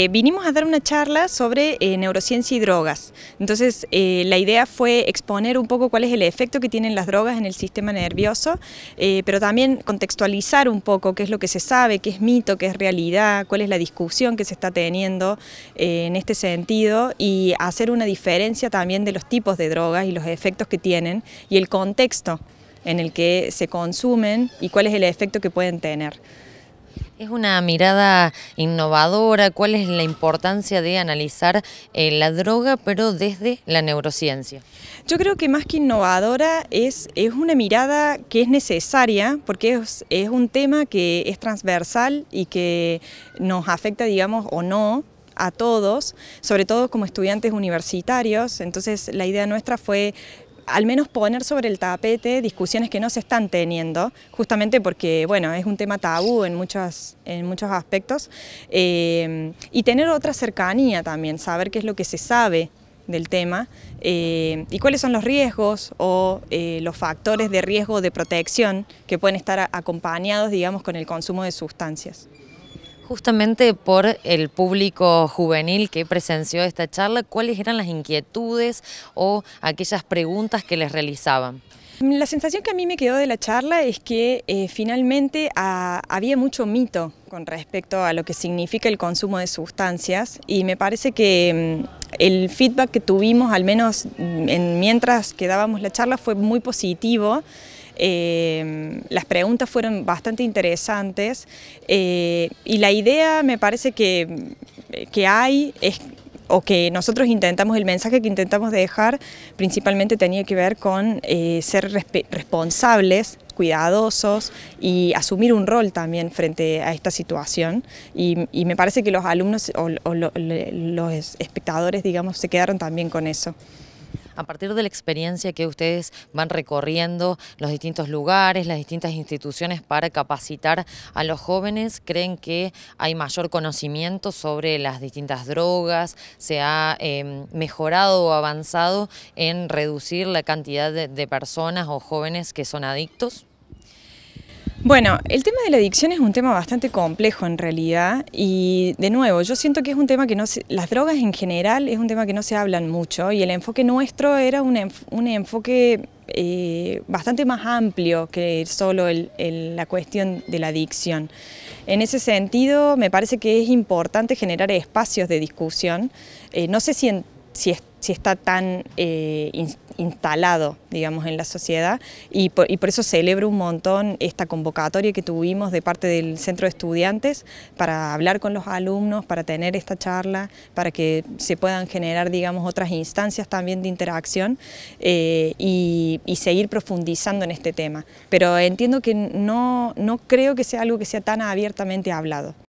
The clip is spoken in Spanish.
Eh, vinimos a dar una charla sobre eh, neurociencia y drogas. Entonces, eh, la idea fue exponer un poco cuál es el efecto que tienen las drogas en el sistema nervioso, pero también contextualizar un poco qué es lo que se sabe, qué es mito, qué es realidad, cuál es la discusión que se está teniendo en este sentido y hacer una diferencia también de los tipos de drogas y los efectos que tienen y el contexto en el que se consumen y cuál es el efecto que pueden tener. Es una mirada innovadora, cuál es la importancia de analizar eh, la droga, pero desde la neurociencia. Yo creo que más que innovadora es, es una mirada que es necesaria, porque es, es un tema que es transversal y que nos afecta, digamos, o no, a todos, sobre todo como estudiantes universitarios. Entonces la idea nuestra fue al menos poner sobre el tapete discusiones que no se están teniendo, justamente porque, es un tema tabú en muchos, aspectos, eh, y tener otra cercanía también, saber qué es lo que se sabe del tema eh, y cuáles son los riesgos o eh, los factores de riesgo de protección que pueden estar acompañados, digamos, con el consumo de sustancias. Justamente por el público juvenil que presenció esta charla, ¿cuáles eran las inquietudes o aquellas preguntas que les realizaban? La sensación que a mí me quedó de la charla es que eh, finalmente ah, había mucho mito con respecto a lo que significa el consumo de sustancias y me parece que mm, el feedback que tuvimos, al menos mm, en, mientras que dábamos la charla, fue muy positivo. Em, las preguntas fueron bastante interesantes eh, y la idea me parece que, que hay o que nosotros intentamos, el mensaje que intentamos dejar principalmente tenía que ver con eh, ser responsables, cuidadosos y asumir un rol también frente a esta situación. Y, me parece que los alumnos o, o, los espectadores, digamos, se quedaron también con eso a partir de la experiencia que ustedes van recorriendo los distintos lugares, las distintas instituciones para capacitar a los jóvenes, ¿creen que hay mayor conocimiento sobre las distintas drogas? ¿Se ha em, mejorado o avanzado en reducir la cantidad de, de personas o jóvenes que son adictos? Bueno, el tema de la adicción es un tema bastante complejo en realidad y de nuevo, yo siento que es un tema que no se, las drogas en general es un tema que no se hablan mucho y el enfoque nuestro era un, enfoque eh, bastante más amplio que solo la cuestión de la adicción. En ese sentido, me parece que es importante generar espacios de discusión, eh, no sé si, si si está tan eh, instalado, digamos, en la sociedad y por, eso celebro un montón esta convocatoria que tuvimos de parte del Centro de Estudiantes para hablar con los alumnos, para tener esta charla, para que se puedan generar, digamos, otras instancias también de interacción eh, y, y, seguir profundizando en este tema. Pero entiendo que no, no creo que sea algo que sea tan abiertamente hablado.